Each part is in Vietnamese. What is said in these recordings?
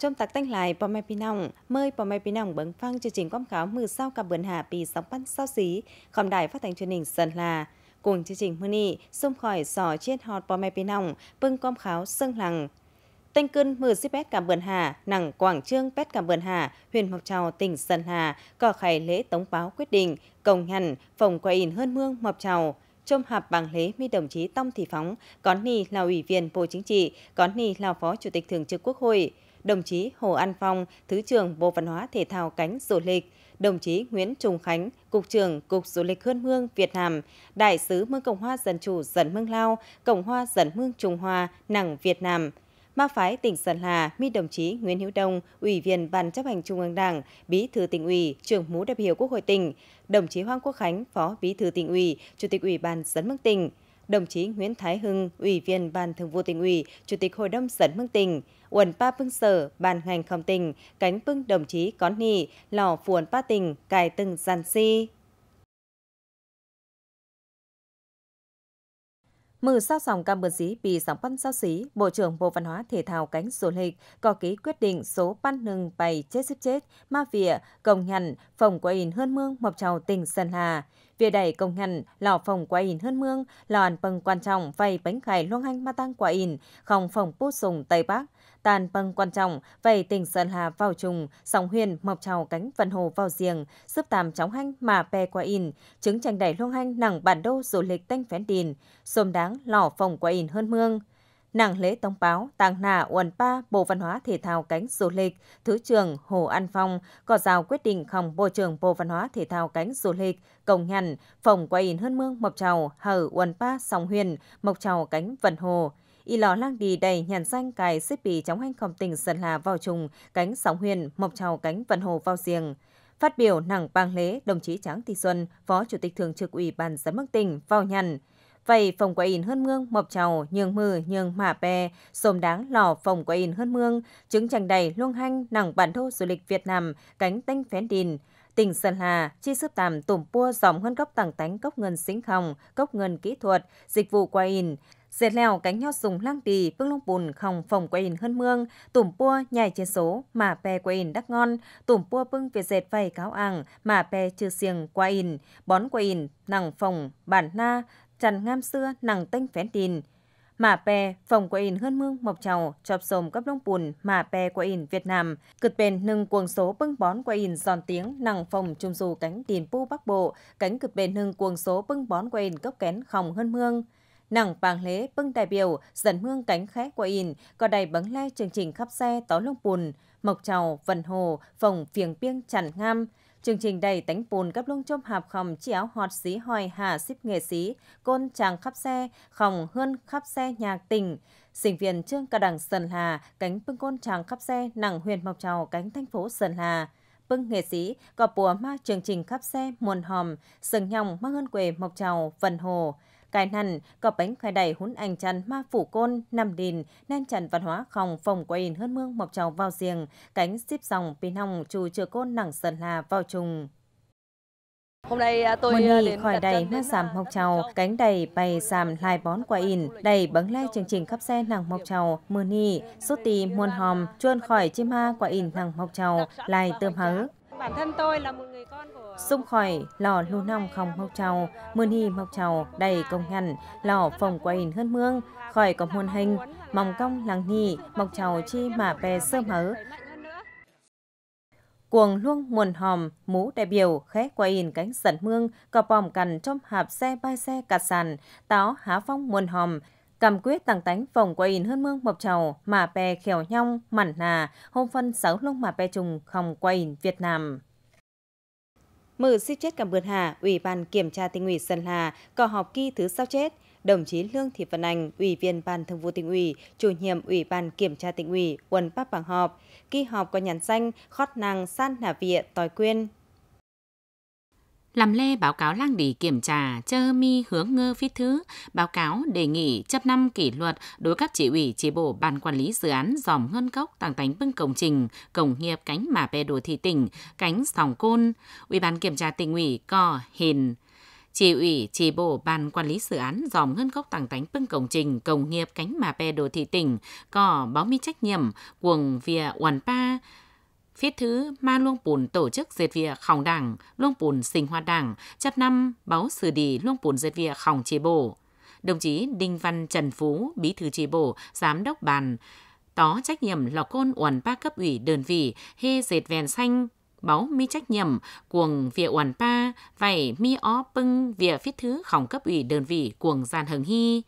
trong tạc tanh lại bò mẹ pì nòng, mời bò mẹ pì nòng bấn phăng chương trình quảng cáo mưa sao cả vườn hạ pì sóng bắn sao xí, khẩm đài phát thanh truyền hình Sân La. Cùng chương trình mưa nì, xông khỏi sò chiết họt bò mẹ pì nòng, bưng quảng cáo sưng lằng. Tênh cơn mưa xí bét cả vườn hạ, nặng quảng trương bét cả vườn hạ, huyền mộc trào tỉnh Sân Hà, cỏ khải lễ tống báo quyết định, công nhằn, phòng quay in hơn mương mộc trào trôm họp bằng lễ mi đồng chí Tông Thị Phóng, có nì là ủy viên Bộ Chính trị, có nì là Phó Chủ tịch Thường trực Quốc hội đồng chí Hồ An Phong, Thứ trưởng Bộ Văn hóa Thể thao Cánh Du lịch, đồng chí Nguyễn Trùng Khánh, Cục trưởng Cục Du lịch Hương Mương Việt Nam, Đại sứ Mương Cộng hòa Dân chủ Dân Mương Lao, Cộng hòa Dân Mương Trung Hoa, Nẳng Việt Nam, Ma phái tỉnh Sơn La, mi đồng chí Nguyễn Hữu Đông, Ủy viên Ban chấp hành Trung ương Đảng, Bí thư tỉnh ủy, trưởng mũ đại biểu Quốc hội tỉnh, đồng chí Hoàng Quốc Khánh, Phó Bí thư tỉnh ủy, Chủ tịch Ủy ban dân Mương tỉnh, đồng chí Nguyễn Thái Hưng, Ủy viên Ban Thường vụ tỉnh ủy, Chủ tịch Hội đồng dân Mương tỉnh, quần Pa Pưng Sở, Ban ngành Khom tỉnh, Cánh Pưng đồng chí Cón Nì, Lò Phuồn Pa tỉnh, Cài Từng Giàn Si. mở sao sòng Campuchia bị sòng văn sao xí, Bộ trưởng Bộ Văn hóa Thể thao Cánh Sổ Lịch có ký quyết định số ban nừng bày chết xếp chết, ma vỉa, công nhằn, phòng quả in hơn mương mập trầu tỉnh Sơn Hà. Vỉa đẩy công nhằn, lò phòng quả in hơn mương, lò ăn bằng quan trọng vay bánh khải luông hanh ma tăng quả in, không phòng bút sùng Tây Bắc, tàn băng quan trọng, vẩy tỉnh Sơn Hà vào trùng, sóng huyền mọc trào cánh vân hồ vào giềng, sướp tàm chóng hanh mà pe qua in, trứng tranh đẩy lông hanh nặng bản đô du lịch tanh phén đìn, xôm đáng lỏ phòng qua in hơn mương nặng lễ tông báo tàng nà uẩn pa bộ văn hóa thể thao cánh du lịch thứ trưởng hồ an phong có giao quyết định khòng bộ trưởng bộ văn hóa thể thao cánh du lịch công nhằn phòng quay in hơn mương mộc trào hở uẩn pa sóng huyền mộc trào cánh vận hồ Y lò lang đi đầy nhàn danh cài xếp bì chóng hanh khom tỉnh Sơn Hà vào trùng, cánh sóng huyền, mộc trào cánh vận hồ vào giềng. Phát biểu nặng bang lễ, đồng chí Tráng Thị Xuân, Phó Chủ tịch Thường trực Ủy ban Giám đốc tỉnh vào nhằn. Vậy phòng quả in hơn mương mộc trầu nhường mừ nhường mạ bè, xồm đáng lò phòng quả in hơn mương, chứng trành đầy luông hanh nặng bản thô du lịch Việt Nam, cánh tanh phén đình. Tỉnh Sơn Hà, chi sư tàm tùm pua dòng hơn gốc tàng tánh cốc ngân xính khòng, cốc ngân kỹ thuật, dịch vụ quay in. Dệt lèo cánh nho dùng lang tì, vương long bùn khòng phòng quay in hơn mương, tủm pua nhảy trên số, mà pè quay in đắc ngon, tủm pua vương về dệt vầy cáo ảng, mà pè chưa xiềng quay in, bón quay in, nằng phòng, bản na, trần ngam xưa, nằng tênh phén tin. Mà pè phòng quay in hơn mương mộc trầu, chọp sồm cấp long bùn, mà pè quay in Việt Nam, cượt bền nâng cuồng số bưng bón quay in giòn tiếng, nằng phòng trung du cánh tiền pu bắc bộ, cánh cượt bền nâng cuồng số bưng bón quay in cấp kén khòng hơn mương nặng bàng lế bưng đại biểu dẫn mương cánh khẽ của in có đầy bấng le chương trình khắp xe tó lông bùn mộc trầu vần hồ phòng phiền piêng chẳng ngam chương trình đầy tánh bùn gấp lông chôm hạp khòng chi áo họt xí hoài hà xíp nghệ sĩ côn chàng khắp xe khòng hơn khắp xe nhạc tình sinh viên trương cả đẳng sơn hà cánh bưng côn chàng khắp xe nặng huyền mộc trầu cánh thành phố sơn hà bưng nghệ sĩ có bùa ma chương trình khắp xe muôn hòm sừng nhòng mắc hơn quê mộc trầu vần hồ cái nằn có bánh khai đầy hún ảnh chăn ma phủ côn nằm đìn nên chăn văn hóa khòng phòng quay in hơn mương mọc trầu vào giềng cánh xếp dòng pin hồng chù chừa côn nặng sơn hà vào trùng Hôm nay à, tôi Moni à, đến khỏi đầy ma sàm à, mộc trầu, cánh đầy bày sàm lai bón quả in, đầy bấng lai chương trình khắp xe nàng mộc trầu, Moni, sốt tì muôn hòm, chuôn khỏi chim ma quả in nàng mộc trầu, lai tươm hớ. Bản thân tôi là một người con của Xung khỏi lò lưu nong không mọc trầu, mươn hi mọc trầu đầy công ngăn, lò phòng quay hình hơn mương, khỏi có muôn hình, mong cong lăng nhì, mọc trầu chi mà bè sơ mở Cuồng luông muồn hòm, mũ đại biểu, khé quay in cánh sẩn mương, cò bòm cằn trong hạp xe bay xe cạt sàn, táo há phong muồn hòm, Cam quyết tăng tánh phòng quay in hơn mương bọc trầu mà bè khèo nhong, mặn nà, hôm phân sáu lông mà bè trùng không quay in Việt Nam. Mở xích chết cảm bượt Hà, Ủy ban Kiểm tra tỉnh ủy Sơn Hà, có họp kỳ thứ sáu chết. Đồng chí Lương Thị Vân Anh, Ủy viên Ban Thường vụ tỉnh ủy, chủ nhiệm Ủy ban Kiểm tra tỉnh ủy, quân Bắc Bằng họp. Kỳ họp có nhắn danh khót nàng san hà viện tòi quyên làm lê báo cáo lang đỉ kiểm tra, chơ mi hướng ngơ viết thứ, báo cáo đề nghị chấp năm kỷ luật đối các chỉ ủy chỉ bộ ban quản lý dự án dòm ngân cốc tàng tánh bưng công trình, cổng nghiệp cánh mà bè đồ thị tỉnh, cánh sòng côn, ủy ban kiểm tra tỉnh ủy co hìn chỉ ủy chỉ bộ ban quản lý dự án dòm ngân cốc tàng tánh bưng công trình cổng nghiệp cánh mà bè đồ thị tỉnh co báo mi trách nhiệm cuồng vía uẩn pa Phiết thứ ma luông pùn tổ chức dệt vịa khỏng đảng, luông pùn sinh hoạt đảng, chấp năm báo xử đi luông pùn dệt vịa khỏng chế bộ Đồng chí Đinh Văn Trần Phú, bí thư chế bộ giám đốc bàn, tó trách nhiệm lò côn uẩn ba cấp ủy đơn vị, hê dệt vèn xanh, báo mi trách nhiệm cuồng vịa uẩn ba, vảy mi ó pưng vịa phiết thứ khỏng cấp ủy đơn vị cuồng gian hừng hy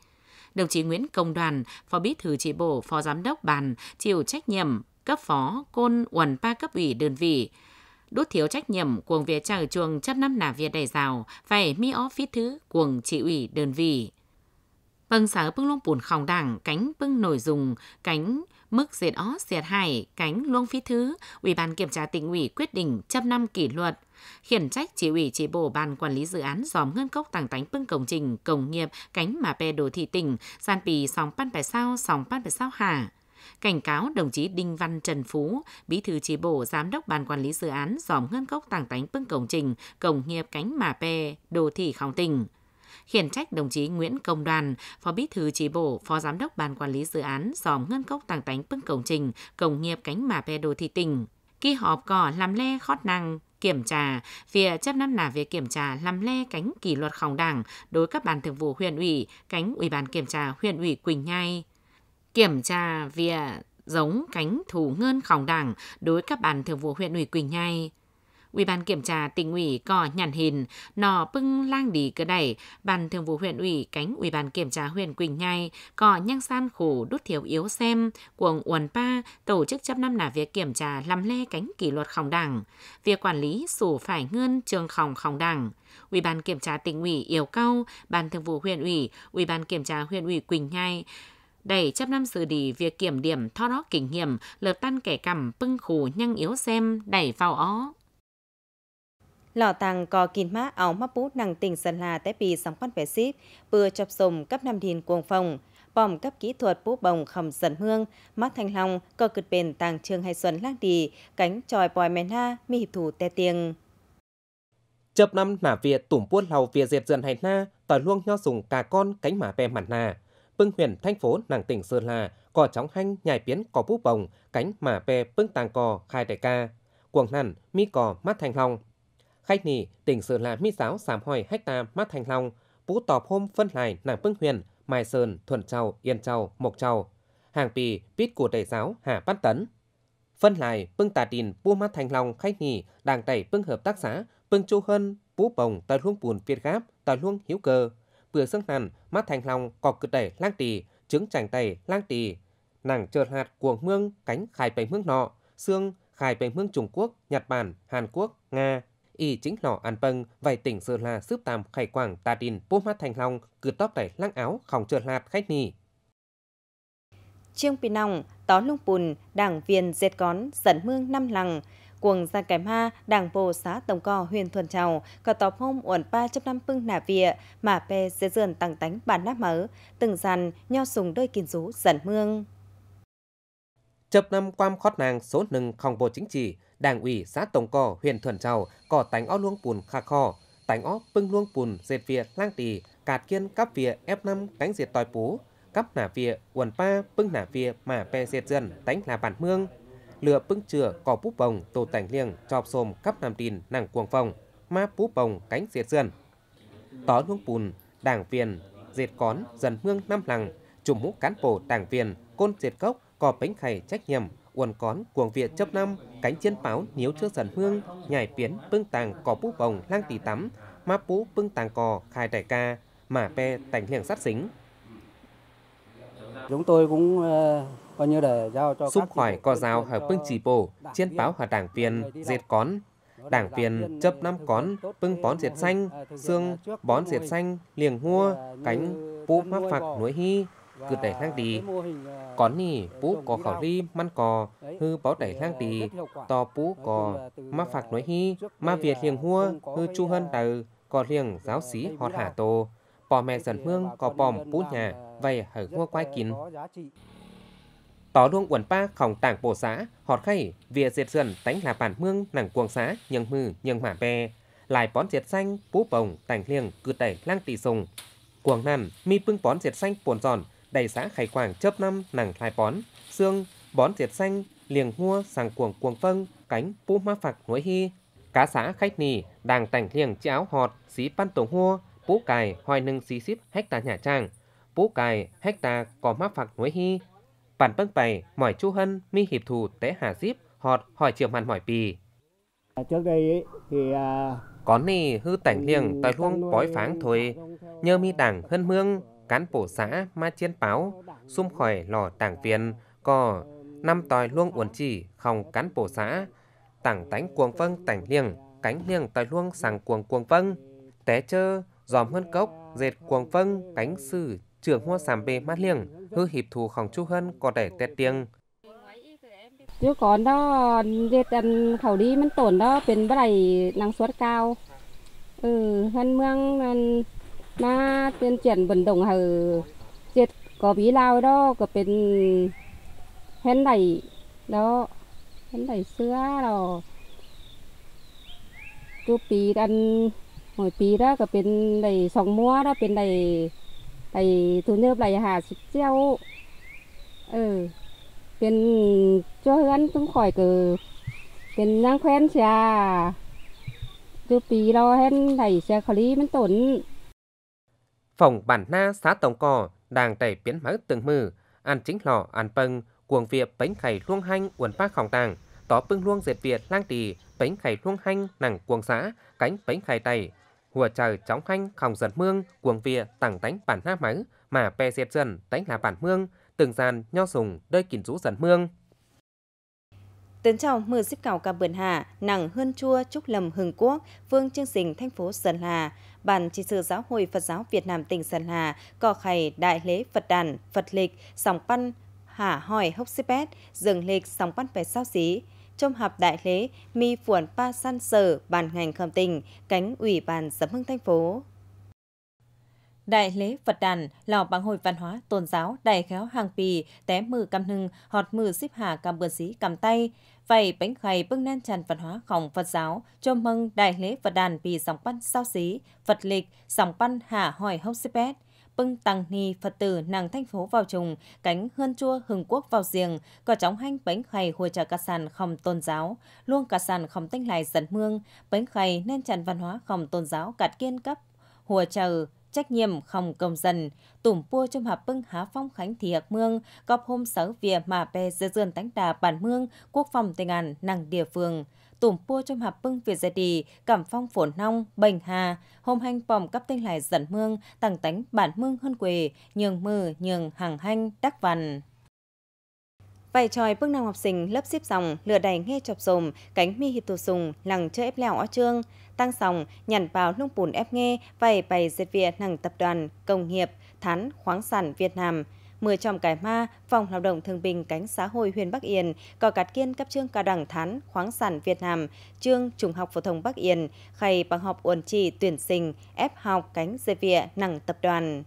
đồng chí Nguyễn Công Đoàn, Phó Bí thư Chi bộ, Phó Giám đốc bàn chịu trách nhiệm cấp phó côn uẩn ba cấp ủy đơn vị đốt thiếu trách nhiệm cuồng việc trở chuồng chấp năm nà việc đầy rào phải mi ó phí thứ cuồng chỉ ủy đơn vị bằng vâng, sở bưng luông bùn khòng đảng cánh bưng nổi dùng cánh mức diệt ó diệt hải cánh luông phí thứ ủy ban kiểm tra tỉnh ủy quyết định chấp năm kỷ luật khiển trách chỉ ủy chỉ bộ ban quản lý dự án dòm ngân cốc tàng tánh bưng công trình công nghiệp cánh mà bè đồ thị tỉnh gian pì sòng pan bài sao sòng pan bài sao hà cảnh cáo đồng chí Đinh Văn Trần Phú, bí thư chi bộ giám đốc ban quản lý dự án dòm ngân cốc tàng tánh bưng cổng trình, cổng nghiệp cánh mà pe, đồ thị khóng tình khiển trách đồng chí Nguyễn Công Đoàn, Phó Bí thư Chi bộ, Phó Giám đốc Ban quản lý dự án dòm ngân cốc tàng tánh bưng cổng trình, cổng nghiệp cánh mà pe đồ thị tỉnh. Kỳ họp cỏ làm le khót năng, kiểm tra, việc chấp năm nả việc kiểm tra làm le cánh kỷ luật khổng đảng đối các ban thường vụ huyện ủy, cánh ủy ban kiểm tra huyện ủy Quỳnh Nhai kiểm tra việc giống cánh thủ ngân khỏng đảng đối các bàn thường vụ huyện ủy Quỳnh Nhai. Ủy ban kiểm tra tỉnh ủy có nhận hình, nò pưng lang đi cơ đẩy, ban thường vụ huyện ủy cánh ủy ban kiểm tra huyện Quỳnh Nhai có nhăn san khổ đút thiếu yếu xem, cuồng uẩn pa tổ chức chấp năm nả việc kiểm tra làm le cánh kỷ luật khỏng đảng, việc quản lý sủ phải ngân trường khỏng khỏng đảng. Ủy ban kiểm tra tỉnh ủy yêu cầu ban thường vụ huyện ủy, ủy ban kiểm tra huyện ủy Quỳnh Nhai đẩy trăm năm xử đi việc kiểm điểm tho đó kinh nghiệm lợp tan kẻ cầm pưng khủ nhăng yếu xem đẩy vào ó lò tàng có kín má áo mắp bút năng tỉnh Sơn La tế bì sóng quan vẻ xíp, vừa chập sùng cấp năm đìn cuồng phòng, bom cấp kỹ thuật bú bồng khẩm dần hương, mắt thanh long, cơ cực bền tàng trường hay xuân lác đi, cánh tròi bòi mèn ha, mi hiệp thủ tê tiền. Chập năm nả việt tủm buôn lầu việt diệt dần hay na, tỏi luông nho sùng cà con cánh mà pe mặt nà pưng huyền thành phố nàng tỉnh Sơn La, cò chóng hanh nhài biến cò bú bồng, cánh mà pe pưng tàng cò khai đại ca. Cuồng nằn, mi cò mắt thành long. Khách nì, tỉnh Sơn La mi giáo sám hỏi hách ta mắt thành long, bú tọp hôm phân lại nàng pưng huyền, mai sơn, thuần châu, yên châu, mộc châu. Hàng pì, pít của đại giáo, hà bát tấn. Phân lại, pưng tà đình, bú mắt thành long, khách nì, đàng đẩy pưng hợp tác xã, pưng chu hân, bú bồng, tài luông buồn việt gáp, tài luông hiếu cơ vừa sưng hàn, mắt thành lòng, cọc cự đẩy lang tỳ, trứng chảnh tẩy lang tỳ, nàng trượt hạt cuồng mương cánh khai bảy mương nọ, xương khai bảy mương Trung Quốc, Nhật Bản, Hàn Quốc, Nga, y chính lò an pân vài tỉnh sơn là sướp tam khai quảng ta đình bố mắt thành long cứ tóc đẩy lăng áo khổng trượt hạt khách nì trương pì nòng tó lung pùn đảng viên dệt cón dẫn mương năm lằng cuồng ra kèm ha đảng bộ xã tổng co huyện thuần trào cả tọp hôm uẩn ba trăm năm pưng nà vịa mà pe dễ dườn tăng tánh bản nát mớ từng dàn nho sùng đôi kín rú dần mương chấp năm quam khót nàng số nừng không bộ chính trị đảng ủy xã tổng co huyện thuần trào cỏ tánh ó luông bùn kha kho tánh ó pưng luông bùn dệt vịa lang tì cạt kiên cắp vịa ép năm cánh diệt tòi pú cắp nà vịa uẩn ba pưng nà vịa mà pe dệt dườn tánh là bản mương lừa bưng chừa cò búp bồng tổ tảnh liêng chọp xồm cắp nam tin nàng cuồng phòng ma búp bồng cánh diệt sườn tó hương bùn đảng viên diệt cón dần hương năm lằng chùm mũ cán bộ đảng viên côn diệt cốc cò bánh khày trách nhiệm uồn cón cuồng viện chấp năm cánh chiến báo níu chưa dần hương nhảy biến bưng tàng cò búp bồng lang tỷ tắm ma bú bưng tàng cò khai đại ca mà pe tảnh liêng sát xính chúng tôi cũng ờ, Xúc khỏi có giao hợp bưng chỉ bổ, trên báo hợp đảng viên, dệt cón Đảng viên chấp năm cón bưng bón diệt xanh, à, xương bón diệt xanh, liềng hua, cánh, bú mắc phạc núi hy, cứ đẩy lang đi. cón à, nì, bú có khảo ri, măn cò, hư báo đẩy lang à, đi, to bú cò, ma phạc núi hy, ma việt liềng hua, hư chu hân đầu, có liềng giáo sĩ họt hả tô. Bò mẹ dần hương có bòm bú nhà, vậy hở hua quai kín tỏ luôn quần pa khổng tảng bổ xã họt khay vỉa diệt sườn tánh là bản mương nàng cuồng xã nhân mư nhân hỏa bè lại bón diệt xanh phú bồng tảnh liêng cư tẩy lang tỷ sùng cuồng nằm mi pưng bón diệt xanh buồn giòn đầy xã khải quảng chớp năm nàng lại bón xương bón diệt xanh liền hua sàng cuồng cuồng phân cánh pu ma phạc núi hy cá xã khách nì đàng tảnh liêng cháo họt xí pan tổ hua pú cài hoài nâng xí xíp hecta nhà trang pú cài hecta có ma phạc núi hy bản bâng bày mỏi chu hân mi hiệp thù té hà díp họt hỏi chiều màn mỏi pì à, trước đây thì à, có nì hư tảnh liêng tại luông bói pháng thôi nhờ mi đảng hân mương cán bộ xã ma chiến báo xung khỏi lò đảng viên có năm tòi luông uẩn chỉ không cán bộ xã tảng tánh cuồng vâng tảnh liêng cánh liêng tòi luông sàng cuồng cuồng vâng té chơ dòm hơn cốc dệt cuồng vâng cánh sử จือหัวสามเบมาเลี้ยงเพื่อหีบถูของชูเฮิรนก็ได้เตะเตียงเดี๋ยวก่อนด้อเดตันเขาดีมันต่นด้อเป็นบ่ไรนางสวดกาว เออเฮินเมืองมันมาเตือนเจียนบนดงเหอเจ็ดกอบีลาวดอก็เป็นเฮนไหดแล้วเฮนไหดเสื้อเราจูวปีดันหอยปีด้อก็เป็นไหดสองม้วนด้อเป็นไดน ấy tụi nước hà xịt treo ừ cho hơn cũng khỏi cử tiền năng khoen xà từ pì lo hen thầy xe khó lý tổn phòng bản na xã tổng cò đang đẩy biến mỡ từng mư ăn chính lò ăn bâng cuồng việc bánh khẩy luông hanh uốn ba khòng tàng tó bưng luông dệt việt lang tì bánh khẩy luông hanh nặng cuồng xã cánh bánh khẩy tày hùa trời chóng hanh khòng dần mương cuồng vía tẳng tánh bản hát máy mà pe diệt dần tánh là bản mương từng gian nho sùng đôi kìn rũ dần mương Tấn chào mưa xếp cào cả bườn hà nặng hơn chua trúc lầm hừng quốc, vương chương trình thành phố Sơn Hà. Bản chỉ sự giáo hội Phật giáo Việt Nam tỉnh Sơn Hà, cò khầy đại lễ Phật đàn, Phật lịch, sòng văn hả hỏi hốc xếp dừng lịch sòng văn về sao xí trong họp đại lễ mi phuẩn pa san sở bàn ngành khẩm tình cánh ủy ban giám hưng thành phố. Đại lễ Phật đàn, lò bằng hội văn hóa, tôn giáo, đại khéo hàng pì, té mừ cam hưng, họt mừ xếp hà cam bờ xí cầm tay. Vậy bánh khay bưng nan tràn văn hóa khổng Phật giáo, cho mừng đại lễ Phật đàn vì sóng văn sao xí, Phật lịch, sóng văn hà hỏi hốc xếp bét bưng tăng ni Phật tử nàng thanh phố vào trùng, cánh hươn chua hừng quốc vào giềng, có chóng hanh bánh khay hồi trà cà sàn không tôn giáo, luôn cà sàn không tinh lại dần mương, bánh khay nên tràn văn hóa không tôn giáo cạt kiên cấp, hùa chờ ừ, trách nhiệm không công dân, tủm pua trong hạp bưng há phong khánh thiệt mương, góp hôm sở vỉa mà bè dơ dươn tánh đà bản mương, quốc phòng tình an nàng địa phương tùm pua trong hạp bưng Việt Gia Đi, cảm phong phổn nong, bình hà, hôm hanh bòm cấp tinh lại dẫn mương, tàng tánh bản mương hơn quề, nhường mừ, nhường hàng hanh, đắc văn Vài tròi bước năng học sinh lớp xếp dòng, lửa đầy nghe chọc rồm, cánh mi hiệp tù sùng, lằng chơi ép lèo ó trương. Tăng sòng, nhằn vào lung bùn ép nghe, vầy bày diệt việt nàng tập đoàn, công nghiệp, thán, khoáng sản Việt Nam – mười tròm cải ma, phòng lao động thường bình cánh xã hội huyện Bắc Yên, cò cát kiên cấp trương cao đẳng thán khoáng sản Việt Nam, trương trung học phổ thông Bắc Yên, khay bằng học uẩn trì tuyển sinh, ép học cánh dây vịa nặng tập đoàn.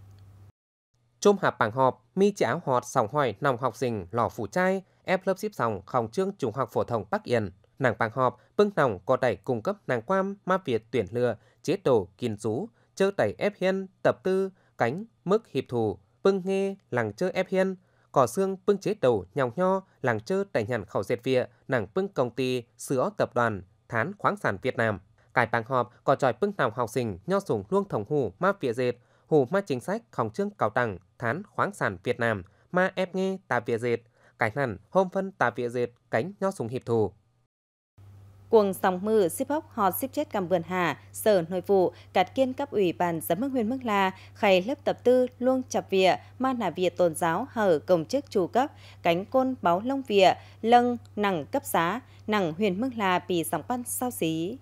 Chôm hạp bảng họp, mi chỉ áo họt sòng hỏi nòng học sinh lò phủ chai ép lớp xếp sòng khòng trương trung học phổ thông Bắc Yên. Nàng bảng họp, bưng nòng có đẩy cung cấp nàng quam, ma Việt tuyển lừa, chế tổ, kiên rú, chơ tẩy ép hiên, tập tư, cánh, mức hiệp thù, pưng nghe làng chơ ép hiên, cỏ xương pưng chế đầu nhòng nho làng chơ tài nhàn khẩu dệt vịa nàng pưng công ty sữa tập đoàn thán khoáng sản Việt Nam. Cải bằng họp có tròi pưng tàu học sinh nho sủng luông thổng hù ma vịa dệt hù ma chính sách khổng trương cao đẳng thán khoáng sản Việt Nam ma ép nghe tà vịa dệt cải nản hôm phân tà vịa dệt cánh nho sủng hiệp thù cuồng sòng mư xếp hóc hò xếp chết cầm vườn hà sở nội vụ cạt kiên cấp ủy bàn giám mương huyện mức la khay lớp tập tư luông chập vỉa ma nà vỉa tôn giáo hở công chức chủ cấp cánh côn báo lông vỉa lân nặng cấp giá nặng huyện mức la bị sòng pan sao xí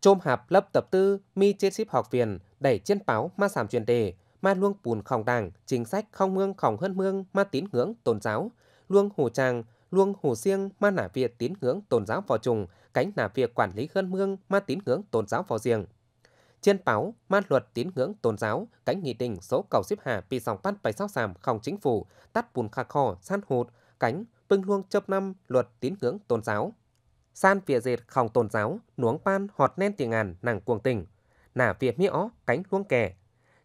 chôm hạp lớp tập tư mi chết xếp học viện đẩy trên báo ma sàm truyền đề ma luông bùn khòng đảng chính sách không mương khòng hơn mương ma tín ngưỡng tôn giáo luông hồ trang luông Hồ Siêng ma nả việc tín ngưỡng tôn giáo phò trùng, cánh nả việc quản lý gân mương ma tín ngưỡng tôn giáo phò riêng. Trên báo ma luật tín ngưỡng tôn giáo, cánh nghị định số cầu xếp hà bị sòng phát bài sóc sàm không chính phủ, tắt bùn khạc khò, san hụt, cánh, bưng luông chấp năm luật tín ngưỡng tôn giáo. San vỉa dệt không tôn giáo, nuống pan họt nên tiền ngàn nàng cuồng tình. Nả việc ó cánh luông kẻ,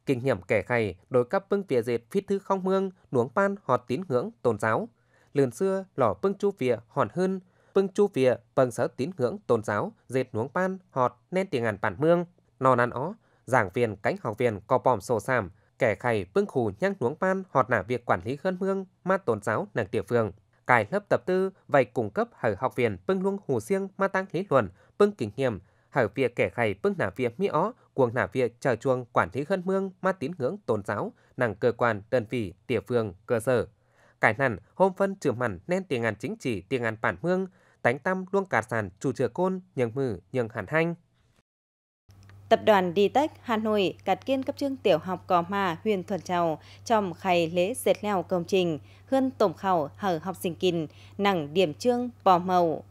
kinh nghiệm kẻ khay đối cấp bưng vỉa dệt phít thư không mương, nuống pan họt tín ngưỡng tôn giáo lần xưa lò pưng chu vịa hòn hơn pưng chu vịa bằng sở tín ngưỡng tôn giáo dệt nuống pan họt nên tiền ngàn bản mương nò nàn ó giảng viên cánh học viên có bòm sổ sàm kẻ khay pưng khù nhang nuống pan họt nả việc quản lý hơn mương ma tôn giáo nàng địa phương cài lớp tập tư vậy cung cấp hở học viên pưng luông hù siêng ma tăng lý luận pưng kinh nghiệm hở việc kẻ khay pưng nả việc mỹ ó cuồng nả việc chờ chuông quản lý hơn mương ma tín ngưỡng tôn giáo nàng cơ quan đơn vị địa phương cơ sở cải nản hôm phân trừ mặn nên tiền ngàn chính trị tiền ngàn bản mương, tánh tâm luôn cả sàn chủ chừa côn, nhường mử, nhường hẳn hanh. Tập đoàn Ditech Hà Nội cắt kiên cấp trương tiểu học Cò Ma huyện Thuần Châu trong khai lễ dệt leo công trình, hơn tổng khảo hở học sinh kinh, nặng điểm trương bò màu.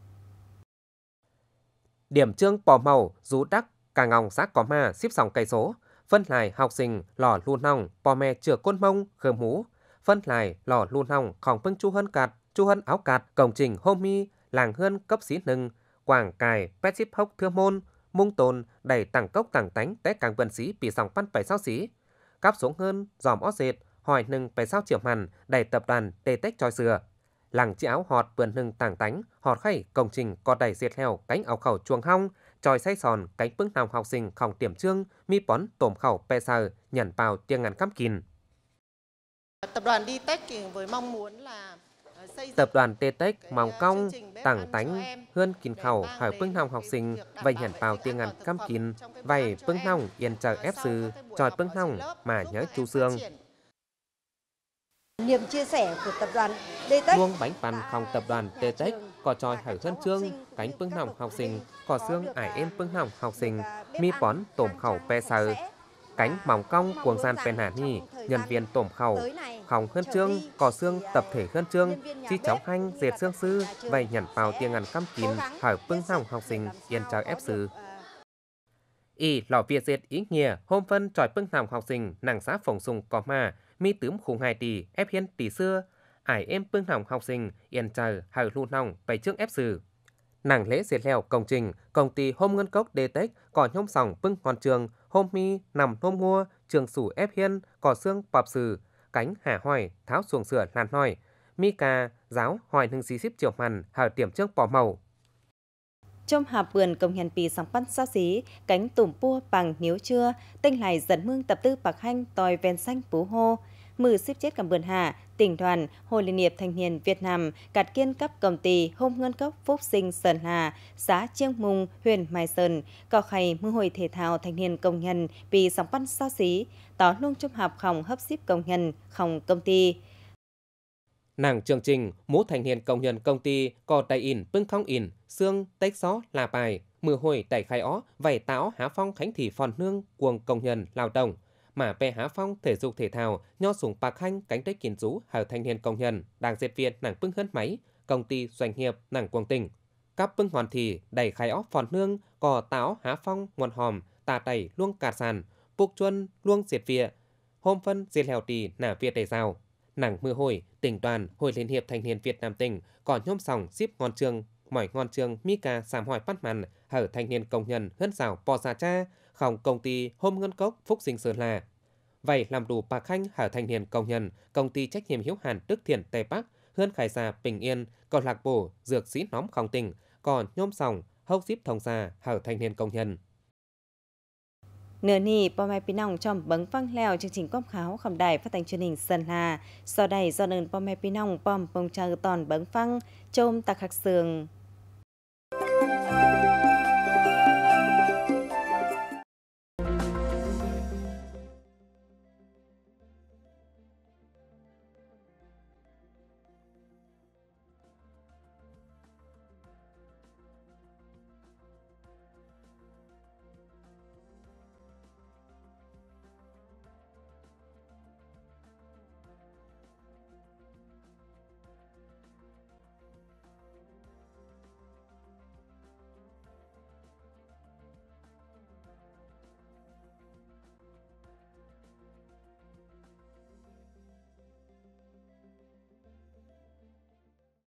Điểm trương bò màu rú đắc cả ngòng xã Cò Ma xếp sòng cây số, phân lại học sinh lò luôn nòng, bò mè chừa côn mông, khơm hú, phân lại lò lùn hỏng khổng phân chu hân cạt, chu hân áo cạt, cổng trình hô mi, làng hươn cấp xí nừng, quảng cài, pet ship hốc thưa môn, mung tồn, đẩy tảng cốc tảng tánh té càng vần xí bị dòng pan phải sao xí. Cáp xuống hơn, dòm ót dệt, hỏi nừng phải sao chiều hẳn, đẩy tập đoàn tê tách tròi sửa. Làng chiếc áo họt vườn hưng tảng tánh, họt khay, công trình có đầy diệt heo cánh áo khẩu chuồng hong, tròi say sòn cánh bưng nòng học sinh khổng tiềm trương, mi bón tổm khẩu pe sờ, nhẩn vào tiếng ngàn cắm kín. Tập đoàn Ditech với mong muốn là ờ, Tập đoàn Tetech mong ờ, cong tặng tánh hơn kín khẩu hỏi phương hồng học sinh và nhận vào tiếng ngàn cam kín vậy phương hồng yên chờ ép sư tròi phương hồng mà nhớ chú xương Niềm chia sẻ của tập đoàn Tetech Luông bánh bàn phòng tập đoàn Tetech có tròi à, hỏi thân trương cánh phương hồng học sinh có xương ải à, em phương hồng học sinh à, mi bón tổm khẩu pe sờ cánh mỏng cong cuồng gian phen hà nhì nhân viên tổm khẩu khòng khơn trương cỏ xương tập thể à, khơn trương chi cháu hanh diệt xương sư vậy nhẫn vào tiền ngàn căm kín hỏi bưng hỏng học sinh yên trào ép sư à, y lò việt diệt ý nghĩa hôm phân tròi bưng hỏng học sinh nàng xã phòng sùng có mà mi tướm khủng hai tỷ ép hiên tỷ xưa ải em bưng hỏng học sinh yên chờ hở lu nòng bày trước ép sư nàng lễ diệt leo công trình công ty hôm ngân cốc đê tếch còn nhôm sòng bưng hoàn trường hôm mi nằm hôm ngua trường sủ ép hiên cỏ xương bạp sử cánh hà hỏi tháo xuồng sửa làn hỏi mi cà giáo hỏi hưng xí xíp chiều màn hở tiềm trước bỏ màu trong hà vườn công nhân pì sóng bắn xa xí cánh tủm pua bằng níu chưa tinh lại dần mương tập tư bạc hanh tòi ven xanh phú hô mười xíp chết cầm vườn hạ tỉnh đoàn, Hội Liên hiệp Thanh niên Việt Nam, cạt kiên cấp công ty Hôm Ngân Cốc Phúc Sinh Sơn Hà, xã Chiêng Mùng, huyện Mai Sơn, có khay mưu hội thể thao thanh niên công nhân vì sóng văn xa xí, tỏ luôn trung học không hấp xếp công nhân, không công ty. Nàng chương trình mũ thanh niên công nhân công ty có tay in bưng không in, xương tách xó là bài, mưa hồi tẩy khai ó, vảy táo há phong khánh thị phòn nương cuồng công nhân lao động mà về Há Phong thể dục thể thao, nho sủng Bạc Hanh cánh tay kiến rú hào thanh niên công nhân, đang diệt viên nàng bưng hân máy, công ty doanh nghiệp nàng quang tình cắp bưng hoàn thì đẩy khai óc phòn nương, cò táo Há Phong nguồn hòm, tà tẩy luông cà sàn, buộc chuân luông diệt vịa, hôm phân diệt hèo tì nả việt đầy rào. Nàng mưa hồi, tỉnh đoàn, hội liên hiệp thanh niên Việt Nam tỉnh, còn nhôm sòng xếp ngon trường, mỏi ngon trường Mika sàm hỏi bắt màn, hở thanh niên công nhân hân rào bò già cha, khổng công ty Hôm Ngân Cốc Phúc Sinh Sơn La. Vậy làm đủ bà Khanh hở thành hiền công nhân, công ty trách nhiệm hiếu hạn Đức Thiện Tây Bắc, Hương Khải Gia Bình Yên, còn lạc bổ, dược sĩ nóm không tình, còn nhôm sòng, hốc díp thông gia hở thành hiền công nhân. Nửa nì, bò mai pin nòng trong bấn văng leo chương trình quốc kháo khẩm đài phát thanh truyền hình Sơn Hà. Sau đây do đơn bò mai pin nòng bom bông chờ toàn bấn văng, trôm tạc khắc sường.